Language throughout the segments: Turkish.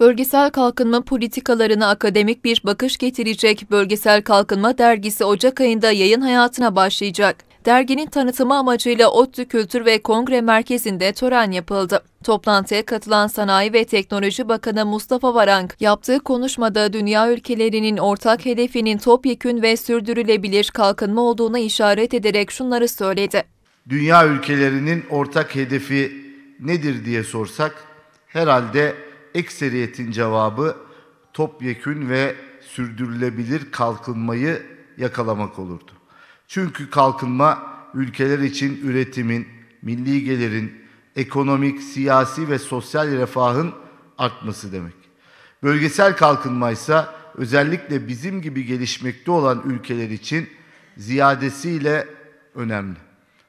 bölgesel kalkınma politikalarına akademik bir bakış getirecek Bölgesel Kalkınma Dergisi Ocak ayında yayın hayatına başlayacak. Derginin tanıtımı amacıyla ODTÜ Kültür ve Kongre Merkezi'nde tören yapıldı. Toplantıya katılan Sanayi ve Teknoloji Bakanı Mustafa Varank, yaptığı konuşmada dünya ülkelerinin ortak hedefinin topyekün ve sürdürülebilir kalkınma olduğuna işaret ederek şunları söyledi. Dünya ülkelerinin ortak hedefi nedir diye sorsak herhalde ekseriyetin cevabı topyekün ve sürdürülebilir kalkınmayı yakalamak olurdu. Çünkü kalkınma ülkeler için üretimin, milli gelirin, ekonomik, siyasi ve sosyal refahın artması demek. Bölgesel kalkınma ise özellikle bizim gibi gelişmekte olan ülkeler için ziyadesiyle önemli.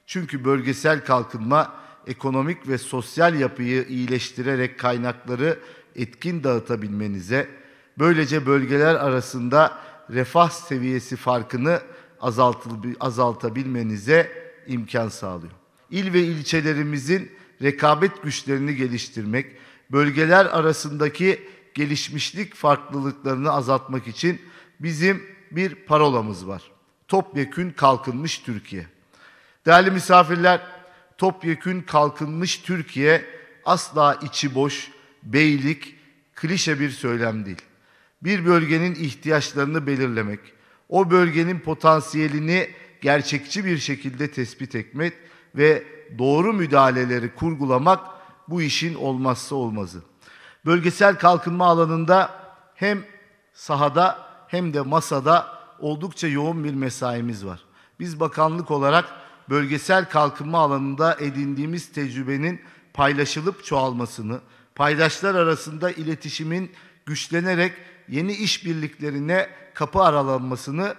Çünkü bölgesel kalkınma ekonomik ve sosyal yapıyı iyileştirerek kaynakları etkin dağıtabilmenize, böylece bölgeler arasında refah seviyesi farkını azaltabilmenize imkan sağlıyor. İl ve ilçelerimizin rekabet güçlerini geliştirmek, bölgeler arasındaki gelişmişlik farklılıklarını azaltmak için bizim bir parolamız var. Topyekün kalkınmış Türkiye. Değerli misafirler, topyekün kalkınmış Türkiye asla içi boş, beylik, klişe bir söylem değil. Bir bölgenin ihtiyaçlarını belirlemek, o bölgenin potansiyelini gerçekçi bir şekilde tespit etmek ve doğru müdahaleleri kurgulamak bu işin olmazsa olmazı. Bölgesel kalkınma alanında hem sahada hem de masada oldukça yoğun bir mesaimiz var. Biz bakanlık olarak bölgesel kalkınma alanında edindiğimiz tecrübenin paylaşılıp çoğalmasını, paydaşlar arasında iletişimin güçlenerek yeni işbirliklerine kapı aralanmasını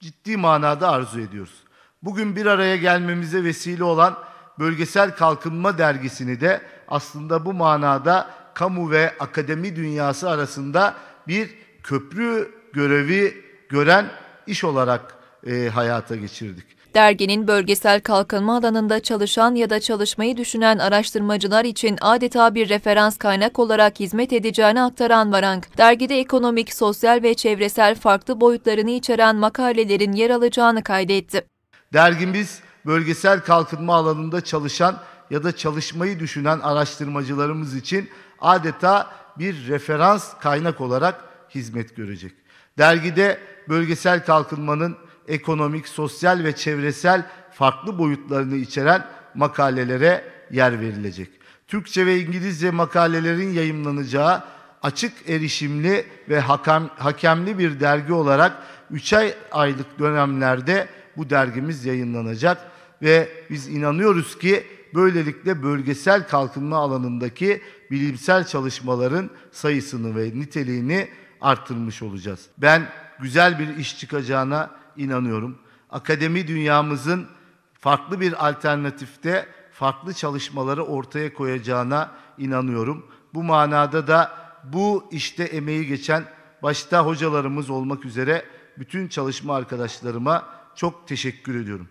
ciddi manada arzu ediyoruz. Bugün bir araya gelmemize vesile olan Bölgesel Kalkınma Dergisi'ni de aslında bu manada kamu ve akademi dünyası arasında bir köprü görevi gören iş olarak e, hayata geçirdik. Derginin bölgesel kalkınma alanında çalışan ya da çalışmayı düşünen araştırmacılar için adeta bir referans kaynak olarak hizmet edeceğini aktaran Varank, dergide ekonomik, sosyal ve çevresel farklı boyutlarını içeren makalelerin yer alacağını kaydetti. Dergimiz bölgesel kalkınma alanında çalışan ya da çalışmayı düşünen araştırmacılarımız için adeta bir referans kaynak olarak hizmet görecek. Dergide bölgesel kalkınmanın ekonomik, sosyal ve çevresel farklı boyutlarını içeren makalelere yer verilecek. Türkçe ve İngilizce makalelerin yayımlanacağı açık erişimli ve hakem, hakemli bir dergi olarak 3 ay aylık dönemlerde bu dergimiz yayınlanacak ve biz inanıyoruz ki böylelikle bölgesel kalkınma alanındaki bilimsel çalışmaların sayısını ve niteliğini arttırmış olacağız. Ben güzel bir iş çıkacağına inanıyorum. Akademi dünyamızın farklı bir alternatifte farklı çalışmaları ortaya koyacağına inanıyorum. Bu manada da bu işte emeği geçen başta hocalarımız olmak üzere bütün çalışma arkadaşlarıma çok teşekkür ediyorum.